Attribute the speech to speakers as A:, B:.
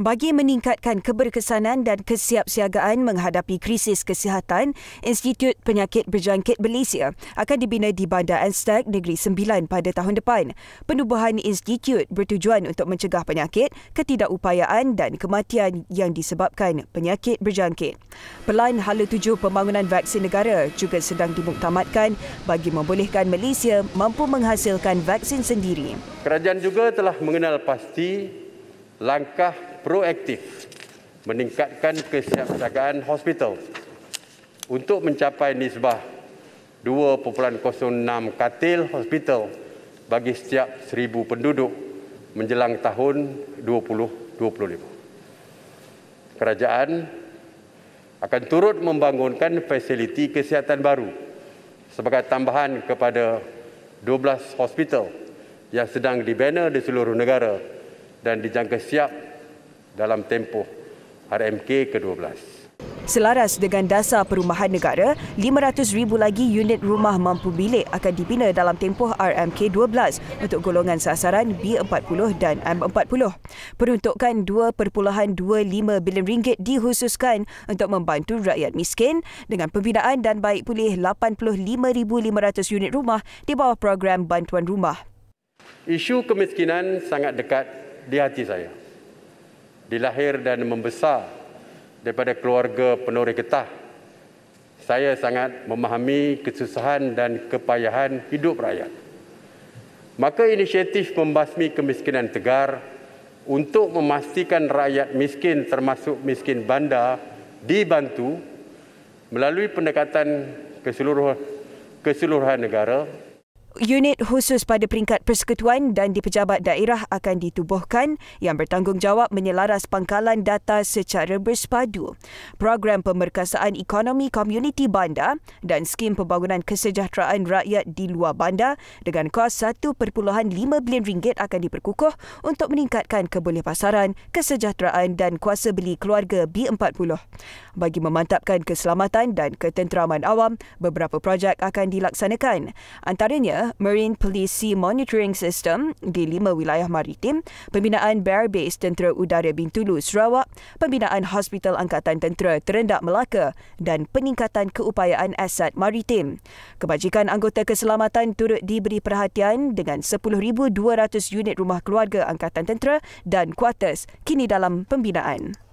A: Bagi meningkatkan keberkesanan dan kesiapsiagaan menghadapi krisis kesihatan, Institut Penyakit Berjangkit Malaysia akan dibina di Bandar Anstek, Negeri Sembilan pada tahun depan. Penubuhan institut bertujuan untuk mencegah penyakit, ketidakupayaan dan kematian yang disebabkan penyakit berjangkit. Pelan Hala Tuju Pembangunan Vaksin Negara juga sedang dimuktamadkan bagi membolehkan Malaysia mampu menghasilkan vaksin sendiri.
B: Kerajaan juga telah mengenal pasti langkah proaktif meningkatkan kesiapsiagaan hospital untuk mencapai nisbah 2.06 katil hospital bagi setiap 1000 penduduk menjelang tahun 2025. Kerajaan akan turut membangunkan fasiliti kesihatan baru sebagai tambahan kepada 12 hospital yang sedang dibina di seluruh negara dan dijangka siap dalam tempoh RMK ke-12.
A: Selaras dengan dasar perumahan negara, 500,000 lagi unit rumah mampu bilik akan dibina dalam tempoh RMK 12 untuk golongan sasaran B40 dan M40. Peruntukan 2.25 bilion ringgit dihususkan untuk membantu rakyat miskin dengan pembinaan dan baik pulih 85,500 unit rumah di bawah program bantuan rumah.
B: Isu kemiskinan sangat dekat di hati saya dilahir dan membesar daripada keluarga penoreh getah. Saya sangat memahami kesusahan dan kepayahan hidup rakyat. Maka inisiatif membasmi kemiskinan tegar untuk memastikan rakyat miskin termasuk miskin bandar dibantu melalui pendekatan keseluruhan keseluruhan negara
A: Unit khusus pada peringkat persekutuan dan di pejabat daerah akan ditubuhkan yang bertanggungjawab menyelaras pangkalan data secara bersepadu. Program Pemerkasaan Ekonomi Komuniti Bandar dan Skim Pembangunan Kesejahteraan Rakyat di luar bandar dengan kos 1.5 bilion ringgit akan diperkukuh untuk meningkatkan kebolehpasaran, kesejahteraan dan kuasa beli keluarga B40. Bagi memantapkan keselamatan dan ketenteraman awam, beberapa projek akan dilaksanakan. Antaranya, Marine Police Sea Monitoring System di lima wilayah maritim, pembinaan Bear Base Tentera Udara Bintulu Sarawak, pembinaan Hospital Angkatan Tentera Terendak Melaka dan peningkatan keupayaan aset maritim. Kebajikan anggota keselamatan turut diberi perhatian dengan 10,200 unit rumah keluarga Angkatan Tentera dan Kuartus kini dalam pembinaan.